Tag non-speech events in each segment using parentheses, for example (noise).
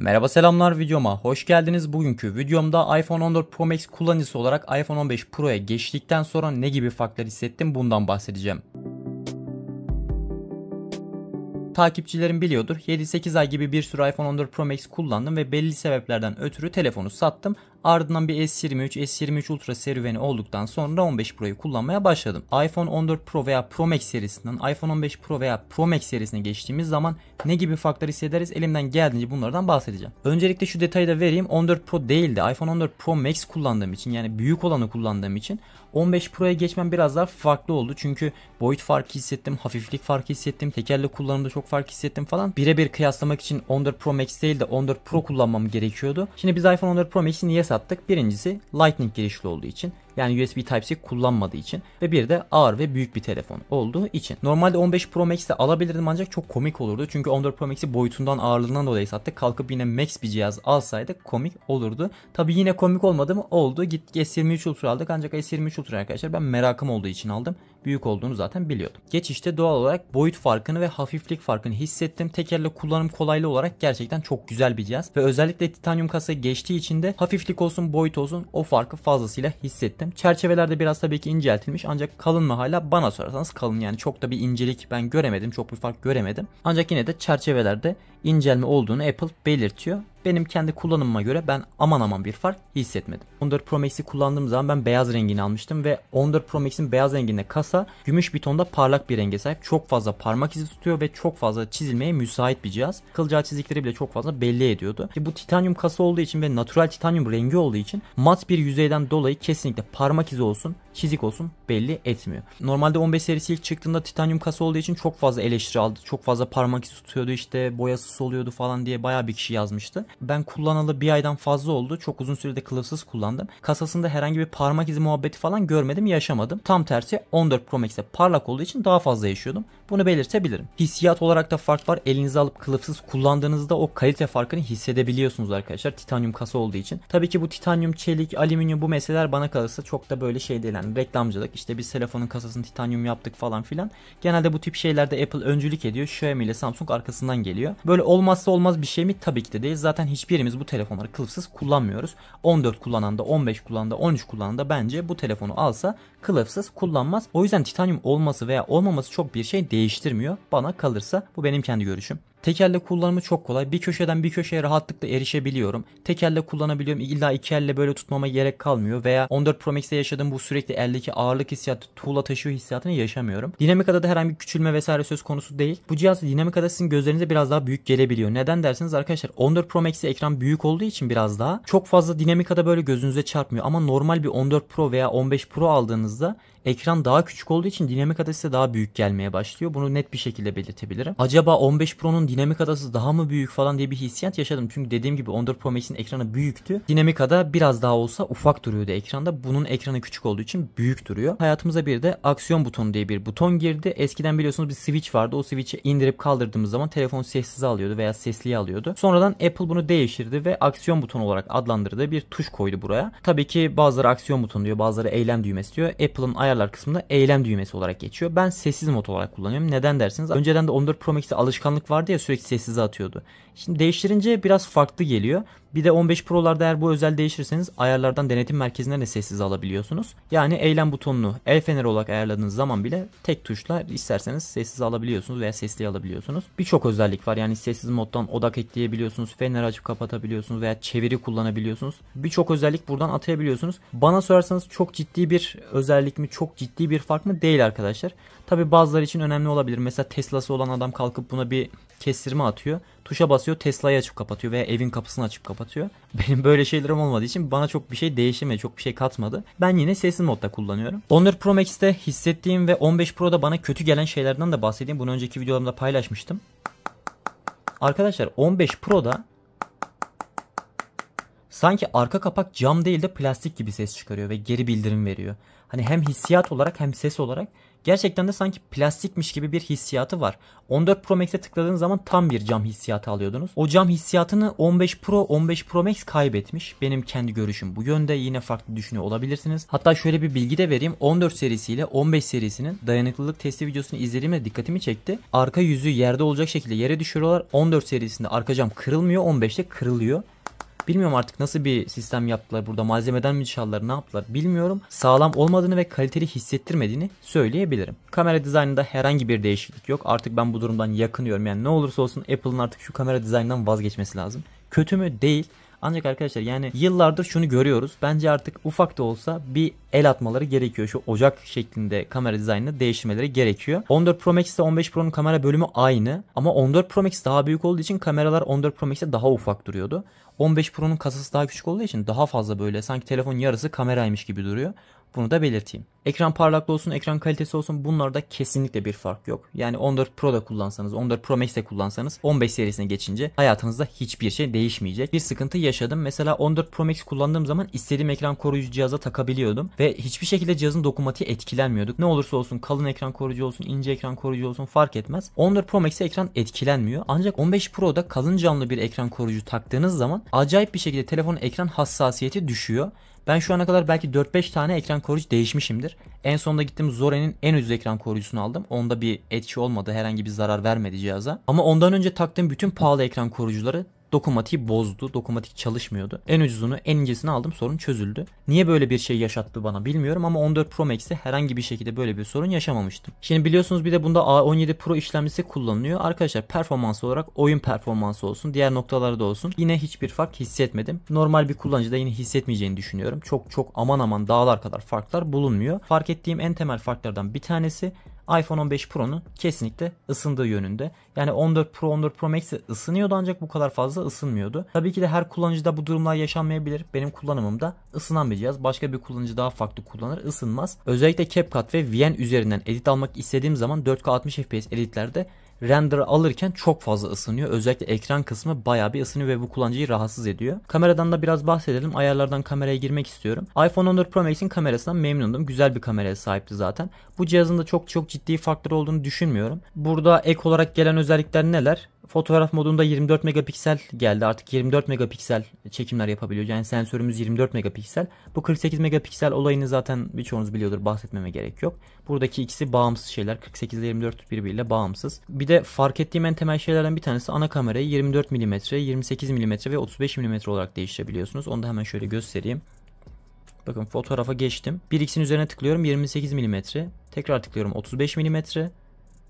Merhaba selamlar videoma hoş geldiniz. Bugünkü videomda iPhone 14 Pro Max kullanıcısı olarak iPhone 15 Pro'ya geçtikten sonra ne gibi farklar hissettim bundan bahsedeceğim. Takipçilerim biliyordur 7-8 ay gibi bir sürü iPhone 14 Pro Max kullandım ve belli sebeplerden ötürü telefonu sattım Ardından bir S23, S23 Ultra serüveni olduktan sonra 15 Pro'yu kullanmaya başladım. iPhone 14 Pro veya Pro Max serisinden iPhone 15 Pro veya Pro Max serisine geçtiğimiz zaman ne gibi farklar hissederiz elimden geldiğince bunlardan bahsedeceğim. Öncelikle şu detayı da vereyim. 14 Pro değil de iPhone 14 Pro Max kullandığım için yani büyük olanı kullandığım için 15 Pro'ya geçmem biraz daha farklı oldu. Çünkü boyut farkı hissettim, hafiflik farkı hissettim, tekerlek kullanımda çok fark hissettim falan. Birebir kıyaslamak için 14 Pro Max değil de 14 Pro kullanmam gerekiyordu. Şimdi biz iPhone 14 Pro Max'i niye sattık? attık. Birincisi Lightning girişli olduğu için yani USB Type-C kullanmadığı için ve bir de ağır ve büyük bir telefon olduğu için. Normalde 15 Pro Max'i alabilirdim ancak çok komik olurdu. Çünkü 14 Pro Max'i boyutundan ağırlığından dolayı sattık. Kalkıp yine Max bir cihaz alsaydık komik olurdu. Tabi yine komik olmadı mı? Oldu. Gittik S23 Ultra aldık ancak S23 Ultra arkadaşlar ben merakım olduğu için aldım büyük olduğunu zaten biliyordum. Geçişte doğal olarak boyut farkını ve hafiflik farkını hissettim. Tekerle kullanım kolaylığı olarak gerçekten çok güzel bir cihaz ve özellikle titanyum kasa geçtiği için de hafiflik olsun boyut olsun o farkı fazlasıyla hissettim. Çerçevelerde biraz tabii ki inceltilmiş ancak kalın mı hala bana sorarsanız kalın yani çok da bir incelik ben göremedim çok bir fark göremedim. Ancak yine de çerçevelerde incelme olduğunu Apple belirtiyor. Benim kendi kullanımıma göre ben aman aman bir fark hissetmedim. 14 Pro Max'i kullandığım zaman ben beyaz rengini almıştım ve 14 Pro Max'in beyaz renginde kasa gümüş bir tonda parlak bir renge sahip. Çok fazla parmak izi tutuyor ve çok fazla çizilmeye müsait bir cihaz. Kılcal çizikleri bile çok fazla belli ediyordu. Ki e bu titanyum kasa olduğu için ve natural titanyum rengi olduğu için mat bir yüzeyden dolayı kesinlikle parmak izi olsun çizik olsun belli etmiyor. Normalde 15 serisi ilk çıktığında titanyum kasa olduğu için çok fazla eleştiri aldı. Çok fazla parmak izi tutuyordu işte boyası soluyordu falan diye baya bir kişi yazmıştı. Ben kullanalı bir aydan fazla oldu. Çok uzun sürede kılıfsız kullandım. Kasasında herhangi bir parmak izi muhabbeti falan görmedim yaşamadım. Tam tersi 14 Pro Max'te parlak olduğu için daha fazla yaşıyordum. Bunu belirtebilirim. Hissiyat olarak da fark var. Elinize alıp kılıfsız kullandığınızda o kalite farkını hissedebiliyorsunuz arkadaşlar. Titanyum kasa olduğu için. Tabii ki bu titanyum, çelik, alüminyum bu meseleler bana kalırsa çok da böyle şey değil. Yani reklamcılık işte biz telefonun kasasını titanyum yaptık falan filan. Genelde bu tip şeylerde Apple öncülük ediyor. Xiaomi ile Samsung arkasından geliyor. Böyle olmazsa olmaz bir şey mi? Tabii ki de değil. Zaten Zaten hiçbirimiz bu telefonları kılıfsız kullanmıyoruz. 14 kullanan da 15 kullanan da 13 kullanan da bence bu telefonu alsa kılıfsız kullanmaz. O yüzden titanyum olması veya olmaması çok bir şey değiştirmiyor. Bana kalırsa bu benim kendi görüşüm. Tekelle kullanımı çok kolay. Bir köşeden bir köşeye rahatlıkla erişebiliyorum. Tekelle kullanabiliyorum. İlla iki elle böyle tutmama gerek kalmıyor. Veya 14 Pro Max'te yaşadığım bu sürekli eldeki ağırlık hissiyatı, tuğla taşıyor hissiyatını yaşamıyorum. Dinamikada da herhangi bir küçülme vesaire söz konusu değil. Bu cihaz dinamik ada sizin gözlerinize biraz daha büyük gelebiliyor. Neden dersiniz arkadaşlar 14 Pro Max'te ekran büyük olduğu için biraz daha çok fazla dinamikada böyle gözünüze çarpmıyor. Ama normal bir 14 Pro veya 15 Pro aldığınızda ekran daha küçük olduğu için dinamik adası da daha büyük gelmeye başlıyor. Bunu net bir şekilde belirtebilirim. Acaba 15 Pro'nun dinamik adası daha mı büyük falan diye bir hissiyat yaşadım. Çünkü dediğim gibi 14 Pro Max'in ekranı büyüktü. Dinamik ada biraz daha olsa ufak duruyordu ekranda. Bunun ekranı küçük olduğu için büyük duruyor. Hayatımıza bir de aksiyon butonu diye bir buton girdi. Eskiden biliyorsunuz bir switch vardı. O switch'i indirip kaldırdığımız zaman telefon sessize alıyordu veya sesliye alıyordu. Sonradan Apple bunu değiştirdi ve aksiyon butonu olarak adlandırdığı bir tuş koydu buraya. Tabii ki bazıları aksiyon butonu diyor, bazıları eylem düğmesi diyor. Apple'ın ayar ayarlar kısmında eylem düğmesi olarak geçiyor. Ben sessiz mod olarak kullanıyorum. Neden dersiniz? Önceden de 14 Pro Max'te alışkanlık vardı ya sürekli sessize atıyordu. Şimdi değiştirince biraz farklı geliyor. Bir de 15 Pro'larda eğer bu özel değiştirseniz ayarlardan denetim merkezinden de sessiz alabiliyorsunuz. Yani eylem butonunu el feneri olarak ayarladığınız zaman bile tek tuşla isterseniz sessiz alabiliyorsunuz veya sesli alabiliyorsunuz. Birçok özellik var. Yani sessiz moddan odak ekleyebiliyorsunuz, feneri açıp kapatabiliyorsunuz veya çeviri kullanabiliyorsunuz. Birçok özellik buradan atayabiliyorsunuz. Bana sorarsanız çok ciddi bir özellik mi, çok ciddi bir fark mı? Değil arkadaşlar. Tabi bazıları için önemli olabilir. Mesela Tesla'sı olan adam kalkıp buna bir kestirme atıyor. Tuşa basıyor Tesla'yı açıp kapatıyor veya evin kapısını açıp kapatıyor. (laughs) Benim böyle şeylerim olmadığı için bana çok bir şey değişmedi, Çok bir şey katmadı. Ben yine sesli modda kullanıyorum. 14 Pro Max'te hissettiğim ve 15 Pro'da bana kötü gelen şeylerden de bahsedeyim. Bunu önceki videolarımda paylaşmıştım. Arkadaşlar 15 Pro'da Sanki arka kapak cam değil de plastik gibi ses çıkarıyor ve geri bildirim veriyor. Hani hem hissiyat olarak hem ses olarak gerçekten de sanki plastikmiş gibi bir hissiyatı var. 14 Pro Max'e tıkladığınız zaman tam bir cam hissiyatı alıyordunuz. O cam hissiyatını 15 Pro, 15 Pro Max kaybetmiş. Benim kendi görüşüm bu yönde. Yine farklı düşünüyor olabilirsiniz. Hatta şöyle bir bilgi de vereyim. 14 serisiyle 15 serisinin dayanıklılık testi videosunu izlediğimde dikkatimi çekti. Arka yüzü yerde olacak şekilde yere düşürüyorlar. 14 serisinde arka cam kırılmıyor, 15'te kırılıyor. Bilmiyorum artık nasıl bir sistem yaptılar burada. Malzemeden mi çaldılar ne yaptılar bilmiyorum. Sağlam olmadığını ve kaliteli hissettirmediğini söyleyebilirim. Kamera dizaynında herhangi bir değişiklik yok. Artık ben bu durumdan yakınıyorum. Yani ne olursa olsun Apple'ın artık şu kamera dizaynından vazgeçmesi lazım. Kötü mü? Değil. Ancak arkadaşlar yani yıllardır şunu görüyoruz. Bence artık ufak da olsa bir el atmaları gerekiyor. Şu ocak şeklinde kamera dizaynını değiştirmeleri gerekiyor. 14 Pro Max ile 15 Pro'nun kamera bölümü aynı ama 14 Pro Max daha büyük olduğu için kameralar 14 Pro Max'te daha ufak duruyordu. 15 Pro'nun kasası daha küçük olduğu için daha fazla böyle sanki telefonun yarısı kameraymış gibi duruyor. Bunu da belirteyim. Ekran parlaklığı olsun, ekran kalitesi olsun bunlarda kesinlikle bir fark yok. Yani 14 Pro'da kullansanız, 14 Pro Max'te kullansanız 15 serisine geçince hayatınızda hiçbir şey değişmeyecek. Bir sıkıntı yaşadım. Mesela 14 Pro Max kullandığım zaman istediğim ekran koruyucu cihaza takabiliyordum ve hiçbir şekilde cihazın dokunmatiği etkilenmiyorduk. Ne olursa olsun kalın ekran koruyucu olsun, ince ekran koruyucu olsun fark etmez. 14 Pro Max'e ekran etkilenmiyor. Ancak 15 Pro'da kalın camlı bir ekran koruyucu taktığınız zaman acayip bir şekilde telefonun ekran hassasiyeti düşüyor ben şu ana kadar belki 4-5 tane ekran koruyucu değişmişimdir. En sonunda gittim Zore'nin en ucuz ekran koruyucusunu aldım. Onda bir etki olmadı. Herhangi bir zarar vermedi cihaza. Ama ondan önce taktığım bütün pahalı ekran koruyucuları dokumatiği bozdu. Dokumatik çalışmıyordu. En ucuzunu en incesini aldım sorun çözüldü. Niye böyle bir şey yaşattı bana bilmiyorum ama 14 Pro Max'te herhangi bir şekilde böyle bir sorun yaşamamıştım. Şimdi biliyorsunuz bir de bunda A17 Pro işlemcisi kullanılıyor. Arkadaşlar performans olarak oyun performansı olsun diğer noktalarda olsun yine hiçbir fark hissetmedim. Normal bir kullanıcıda yine hissetmeyeceğini düşünüyorum. Çok çok aman aman dağlar kadar farklar bulunmuyor. Fark ettiğim en temel farklardan bir tanesi iPhone 15 Pro'nun kesinlikle ısındığı yönünde. Yani 14 Pro, 14 Pro Max ısınıyordu ancak bu kadar fazla ısınmıyordu. Tabii ki de her kullanıcıda bu durumlar yaşanmayabilir. Benim kullanımımda ısınan bir cihaz. Başka bir kullanıcı daha farklı kullanır ısınmaz. Özellikle CapCut ve VN üzerinden edit almak istediğim zaman 4K 60 FPS editlerde render alırken çok fazla ısınıyor. Özellikle ekran kısmı baya bir ısınıyor ve bu kullanıcıyı rahatsız ediyor. Kameradan da biraz bahsedelim. Ayarlardan kameraya girmek istiyorum. iPhone 14 Pro Max'in kamerasından memnundum. Güzel bir kameraya sahipti zaten. Bu cihazın da çok çok ciddi farkları olduğunu düşünmüyorum. Burada ek olarak gelen özellikler neler? fotoğraf modunda 24 megapiksel geldi. Artık 24 megapiksel çekimler yapabiliyor. Yani sensörümüz 24 megapiksel. Bu 48 megapiksel olayını zaten birçoğunuz biliyordur. Bahsetmeme gerek yok. Buradaki ikisi bağımsız şeyler. 48 ile 24 birbiriyle bağımsız. Bir de fark ettiğim en temel şeylerden bir tanesi ana kamerayı 24 mm, 28 mm ve 35 mm olarak değiştirebiliyorsunuz. Onu da hemen şöyle göstereyim. Bakın fotoğrafa geçtim. 1x'in üzerine tıklıyorum 28 mm. Tekrar tıklıyorum 35 mm.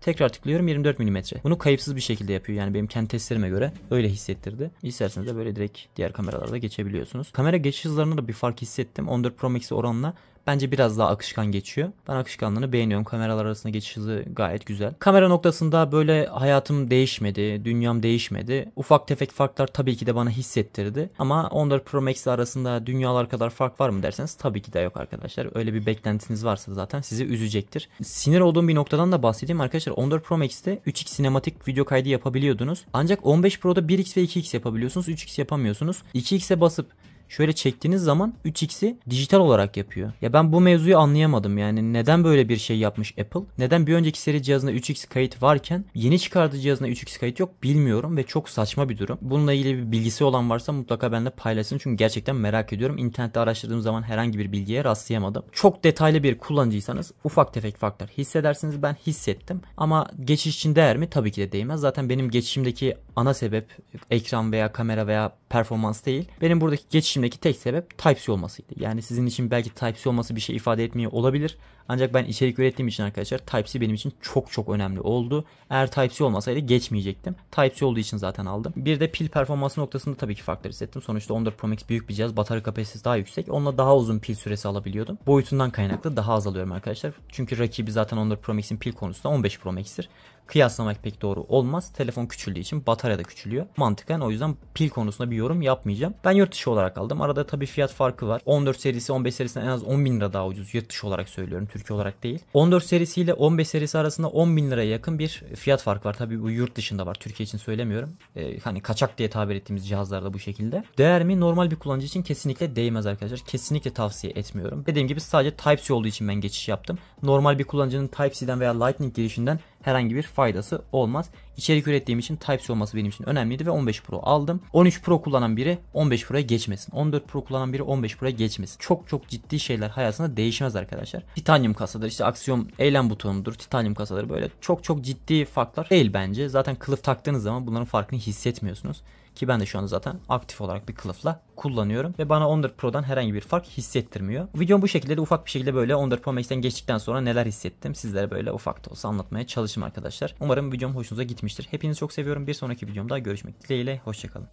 Tekrar tıklıyorum 24 mm. Bunu kayıpsız bir şekilde yapıyor yani benim kendi testlerime göre öyle hissettirdi. İsterseniz de böyle direkt diğer kameralarda geçebiliyorsunuz. Kamera geçiş hızlarında da bir fark hissettim. 14 Pro Max'e oranla bence biraz daha akışkan geçiyor. Ben akışkanlığını beğeniyorum. Kameralar arasında geçiş hızı gayet güzel. Kamera noktasında böyle hayatım değişmedi, dünyam değişmedi. Ufak tefek farklar tabii ki de bana hissettirdi. Ama 14 Pro Max arasında dünyalar kadar fark var mı derseniz tabii ki de yok arkadaşlar. Öyle bir beklentiniz varsa zaten sizi üzecektir. Sinir olduğum bir noktadan da bahsedeyim arkadaşlar. 14 Pro Max'te 3x sinematik video kaydı yapabiliyordunuz. Ancak 15 Pro'da 1x ve 2x yapabiliyorsunuz. 3x yapamıyorsunuz. 2x'e basıp şöyle çektiğiniz zaman 3x'i dijital olarak yapıyor. Ya ben bu mevzuyu anlayamadım yani neden böyle bir şey yapmış Apple? Neden bir önceki seri cihazında 3x kayıt varken yeni çıkardığı cihazında 3x kayıt yok bilmiyorum ve çok saçma bir durum. Bununla ilgili bir bilgisi olan varsa mutlaka benimle paylaşsın çünkü gerçekten merak ediyorum. İnternette araştırdığım zaman herhangi bir bilgiye rastlayamadım. Çok detaylı bir kullanıcıysanız ufak tefek farklar hissedersiniz. Ben hissettim ama geçiş için değer mi? Tabii ki de değmez. Zaten benim geçişimdeki ana sebep ekran veya kamera veya performans değil. Benim buradaki geçişimdeki tek sebep Type-C olmasıydı. Yani sizin için belki Type-C olması bir şey ifade etmiyor olabilir. Ancak ben içerik ürettiğim için arkadaşlar Type-C benim için çok çok önemli oldu. Eğer Type-C olmasaydı geçmeyecektim. Type-C olduğu için zaten aldım. Bir de pil performansı noktasında tabii ki farklar hissettim. Sonuçta 14 Pro Max büyük bir cihaz. Batarya kapasitesi daha yüksek. Onunla daha uzun pil süresi alabiliyordum. Boyutundan kaynaklı daha az alıyorum arkadaşlar. Çünkü rakibi zaten 14 Pro Max'in pil konusunda 15 Pro Max'tir. Kıyaslamak pek doğru olmaz. Telefon küçüldüğü için batarya Antalya'da küçülüyor. Mantıken o yüzden pil konusunda bir yorum yapmayacağım. Ben yurt dışı olarak aldım. Arada tabii fiyat farkı var. 14 serisi 15 serisinden en az 10 bin lira daha ucuz. Yurt dışı olarak söylüyorum. Türkiye olarak değil. 14 serisiyle 15 serisi arasında 10 bin liraya yakın bir fiyat farkı var. Tabii bu yurt dışında var. Türkiye için söylemiyorum. Ee, hani kaçak diye tabir ettiğimiz cihazlarda bu şekilde. Değer mi? Normal bir kullanıcı için kesinlikle değmez arkadaşlar. Kesinlikle tavsiye etmiyorum. Dediğim gibi sadece Type-C olduğu için ben geçiş yaptım. Normal bir kullanıcının Type-C'den veya Lightning girişinden herhangi bir faydası olmaz. İçerik ürettiğim için Type-C olması benim için önemliydi ve 15 Pro aldım. 13 Pro kullanan biri 15 Pro'ya geçmesin. 14 Pro kullanan biri 15 Pro'ya geçmesin. Çok çok ciddi şeyler hayatında değişmez arkadaşlar. Titanium kasadır işte aksiyon eylem butonudur. Titanium kasaları böyle çok çok ciddi farklar değil bence. Zaten kılıf taktığınız zaman bunların farkını hissetmiyorsunuz. Ki ben de şu anda zaten aktif olarak bir kılıfla kullanıyorum. Ve bana 14 Pro'dan herhangi bir fark hissettirmiyor. Videom bu şekilde de ufak bir şekilde böyle 14 Pro Max'ten geçtikten sonra neler hissettim sizlere böyle ufak da olsa anlatmaya çalıştım arkadaşlar. Umarım videom hoşunuza gitmiştir. Hepinizi çok seviyorum. Bir sonraki videomda görüşmek dileğiyle. Hoşçakalın.